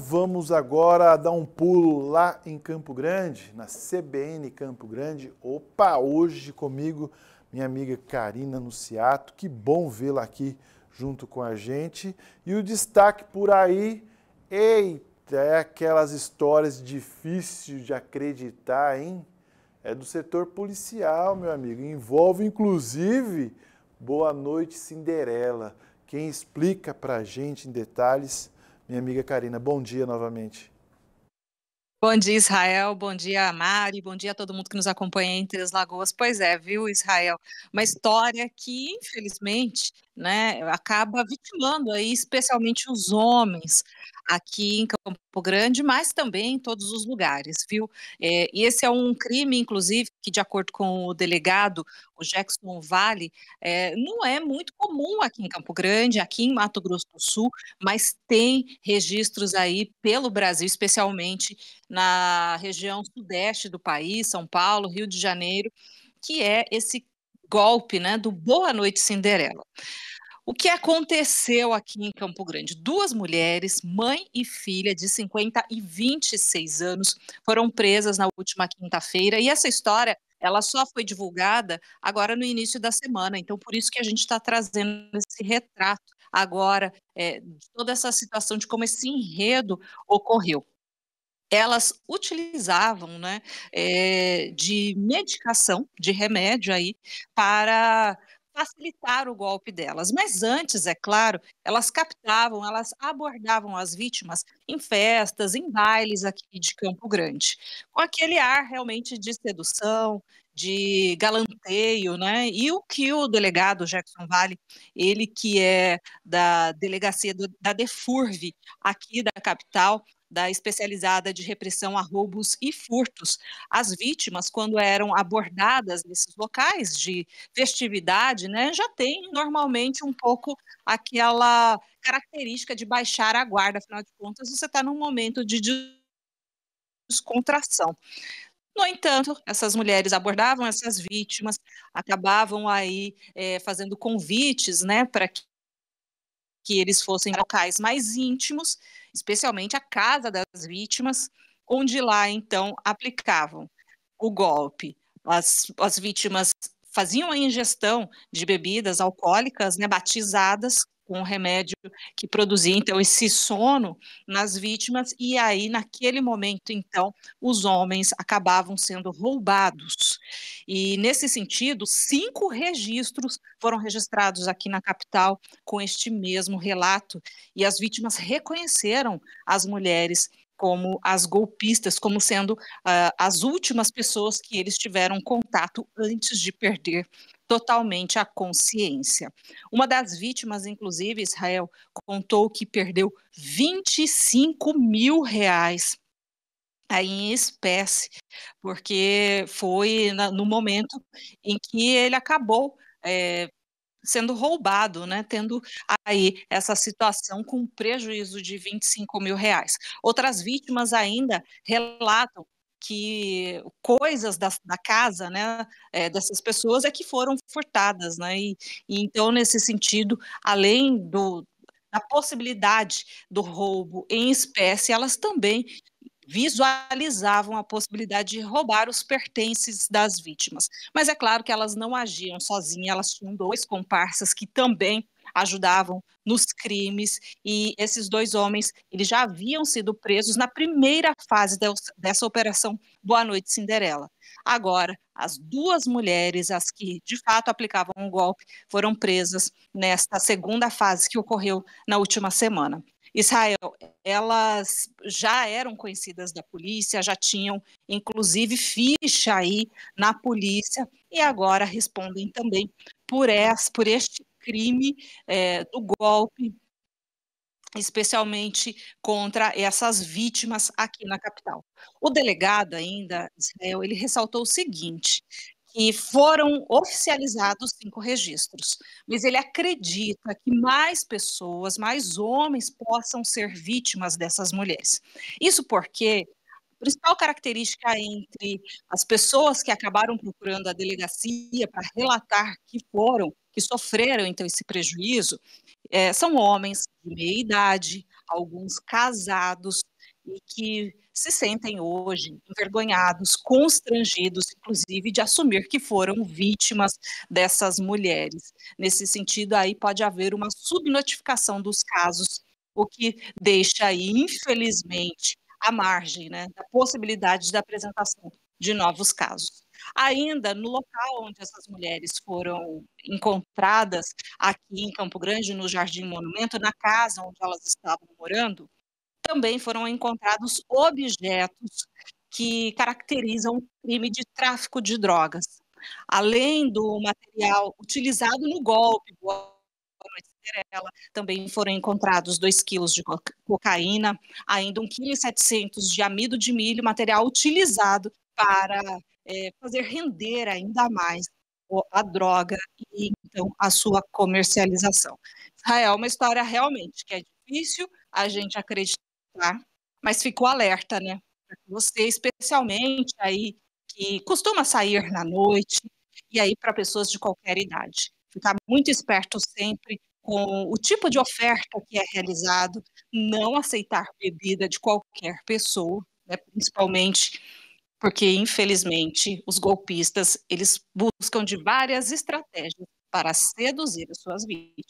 Vamos agora dar um pulo lá em Campo Grande, na CBN Campo Grande. Opa, hoje comigo minha amiga Karina Nuciato. Que bom vê-la aqui junto com a gente. E o destaque por aí, eita, é aquelas histórias difíceis de acreditar, hein? É do setor policial, meu amigo. Envolve inclusive Boa Noite Cinderela. Quem explica pra gente em detalhes minha amiga Karina. Bom dia novamente. Bom dia, Israel. Bom dia, Mari. Bom dia a todo mundo que nos acompanha em Três Lagoas. Pois é, viu, Israel? Uma história que, infelizmente, né, acaba vitimando aí especialmente os homens aqui em Campo Grande, mas também em todos os lugares, viu? É, e esse é um crime, inclusive, que de acordo com o delegado, o Jackson Vale, é, não é muito comum aqui em Campo Grande, aqui em Mato Grosso do Sul, mas tem registros aí pelo Brasil, especialmente na região sudeste do país, São Paulo, Rio de Janeiro, que é esse golpe, né, do Boa Noite Cinderela. O que aconteceu aqui em Campo Grande? Duas mulheres, mãe e filha, de 50 e 26 anos, foram presas na última quinta-feira. E essa história, ela só foi divulgada agora no início da semana. Então, por isso que a gente está trazendo esse retrato agora é, de toda essa situação, de como esse enredo ocorreu elas utilizavam né, é, de medicação, de remédio aí, para facilitar o golpe delas. Mas antes, é claro, elas captavam, elas abordavam as vítimas em festas, em bailes aqui de Campo Grande, com aquele ar realmente de sedução, de galanteio, né? E o que o delegado Jackson Vale, ele que é da delegacia do, da Defurve aqui da capital, da especializada de repressão a roubos e furtos. As vítimas, quando eram abordadas nesses locais de festividade, né, já tem normalmente um pouco aquela característica de baixar a guarda, afinal de contas, você está num momento de descontração. No entanto, essas mulheres abordavam essas vítimas, acabavam aí é, fazendo convites né, para que que eles fossem é. locais mais íntimos, especialmente a casa das vítimas, onde lá então aplicavam o golpe. As, as vítimas faziam a ingestão de bebidas alcoólicas né, batizadas com o remédio que produzia então esse sono nas vítimas e aí naquele momento então os homens acabavam sendo roubados e nesse sentido cinco registros foram registrados aqui na capital com este mesmo relato e as vítimas reconheceram as mulheres como as golpistas, como sendo uh, as últimas pessoas que eles tiveram contato antes de perder totalmente a consciência. Uma das vítimas, inclusive, Israel, contou que perdeu 25 mil reais aí em espécie, porque foi na, no momento em que ele acabou é, sendo roubado, né? Tendo aí essa situação com prejuízo de 25 mil reais. Outras vítimas ainda relatam que coisas da, da casa, né, é, dessas pessoas é que foram furtadas, né, e, e então nesse sentido, além do, da possibilidade do roubo em espécie, elas também visualizavam a possibilidade de roubar os pertences das vítimas. Mas é claro que elas não agiam sozinhas, elas tinham dois comparsas que também ajudavam nos crimes e esses dois homens eles já haviam sido presos na primeira fase dessa operação Boa Noite Cinderela. Agora, as duas mulheres, as que de fato aplicavam o um golpe, foram presas nesta segunda fase que ocorreu na última semana. Israel, elas já eram conhecidas da polícia, já tinham inclusive ficha aí na polícia e agora respondem também por, essa, por este crime é, do golpe, especialmente contra essas vítimas aqui na capital. O delegado ainda, Israel, ele ressaltou o seguinte: que foram oficializados cinco registros, mas ele acredita que mais pessoas, mais homens possam ser vítimas dessas mulheres. Isso porque a principal característica entre as pessoas que acabaram procurando a delegacia para relatar que foram, que sofreram então esse prejuízo, é, são homens de meia idade, alguns casados e que se sentem hoje envergonhados, constrangidos, inclusive, de assumir que foram vítimas dessas mulheres. Nesse sentido, aí pode haver uma subnotificação dos casos, o que deixa aí, infelizmente, a margem né, da possibilidade da apresentação de novos casos. Ainda no local onde essas mulheres foram encontradas, aqui em Campo Grande, no Jardim Monumento, na casa onde elas estavam morando, também foram encontrados objetos que caracterizam o crime de tráfico de drogas. Além do material utilizado no golpe, também foram encontrados 2 quilos de cocaína, ainda 1,7 kg de amido de milho, material utilizado para é, fazer render ainda mais a droga e então a sua comercialização. Israel é uma história realmente que é difícil a gente acreditar tá? Mas ficou alerta, né? Você, especialmente aí, que costuma sair na noite, e aí para pessoas de qualquer idade. Ficar muito esperto sempre com o tipo de oferta que é realizado, não aceitar bebida de qualquer pessoa, né? principalmente porque, infelizmente, os golpistas, eles buscam de várias estratégias para seduzir as suas vítimas.